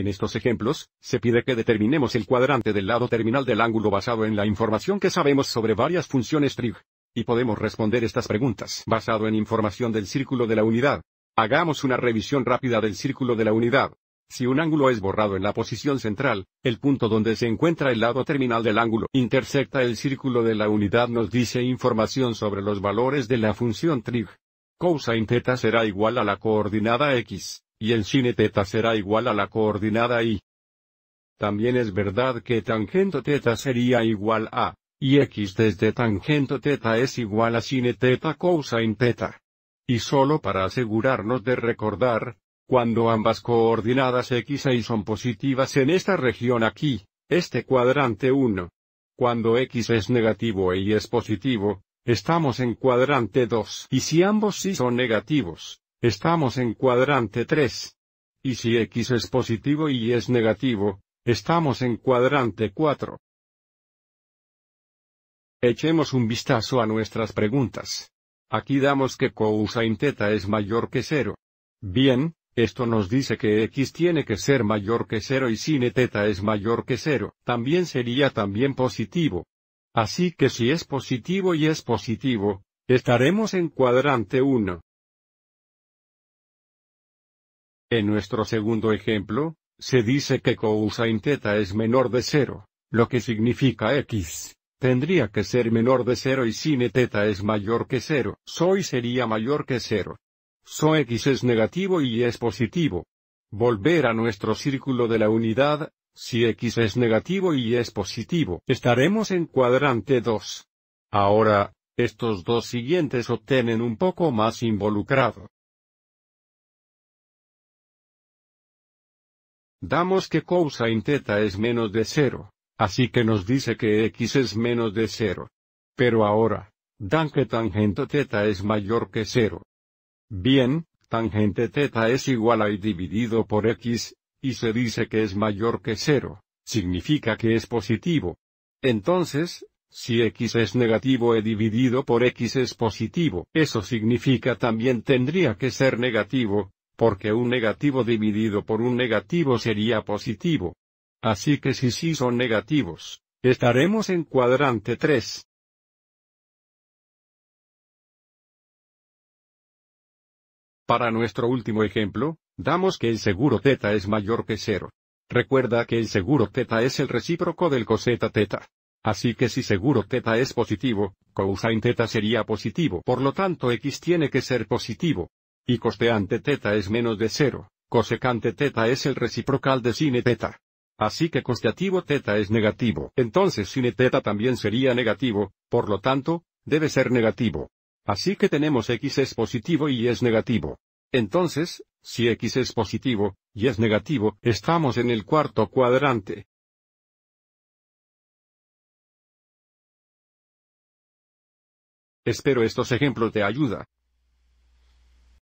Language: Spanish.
En estos ejemplos, se pide que determinemos el cuadrante del lado terminal del ángulo basado en la información que sabemos sobre varias funciones trig. Y podemos responder estas preguntas basado en información del círculo de la unidad. Hagamos una revisión rápida del círculo de la unidad. Si un ángulo es borrado en la posición central, el punto donde se encuentra el lado terminal del ángulo intersecta el círculo de la unidad nos dice información sobre los valores de la función trig. en θ será igual a la coordinada x y el sin teta será igual a la coordinada y. También es verdad que tangente teta sería igual a, y x desde tangente teta es igual a sin teta cosine teta. Y solo para asegurarnos de recordar, cuando ambas coordenadas x e y son positivas en esta región aquí, este cuadrante 1. Cuando x es negativo y es positivo, estamos en cuadrante 2 y si ambos sí son negativos, Estamos en cuadrante 3. Y si x es positivo y y es negativo, estamos en cuadrante 4. Echemos un vistazo a nuestras preguntas. Aquí damos que cosine teta es mayor que 0. Bien, esto nos dice que x tiene que ser mayor que 0 y sin e teta es mayor que 0, también sería también positivo. Así que si es positivo y es positivo, estaremos en cuadrante 1. En nuestro segundo ejemplo, se dice que cosine teta es menor de 0, lo que significa x tendría que ser menor de 0 y sin teta es mayor que 0, soy sería mayor que 0. So x es negativo y es positivo. Volver a nuestro círculo de la unidad, si x es negativo y es positivo, estaremos en cuadrante 2. Ahora, estos dos siguientes obtienen un poco más involucrado. Damos que cosine teta es menos de cero, así que nos dice que x es menos de cero. Pero ahora, dan que tangente teta es mayor que cero. Bien, tangente teta es igual a y dividido por x, y se dice que es mayor que cero, significa que es positivo. Entonces, si x es negativo e dividido por x es positivo, eso significa también tendría que ser negativo, porque un negativo dividido por un negativo sería positivo. Así que si sí son negativos, estaremos en cuadrante 3. Para nuestro último ejemplo, damos que el seguro teta es mayor que 0. Recuerda que el seguro teta es el recíproco del coseta teta. Así que si seguro teta es positivo, cosine teta sería positivo, por lo tanto x tiene que ser positivo y costeante teta es menos de cero, cosecante teta es el reciprocal de sine teta. Así que costeativo teta es negativo. Entonces sine teta también sería negativo, por lo tanto, debe ser negativo. Así que tenemos x es positivo y es negativo. Entonces, si x es positivo, y es negativo, estamos en el cuarto cuadrante. Espero estos ejemplos te ayuda.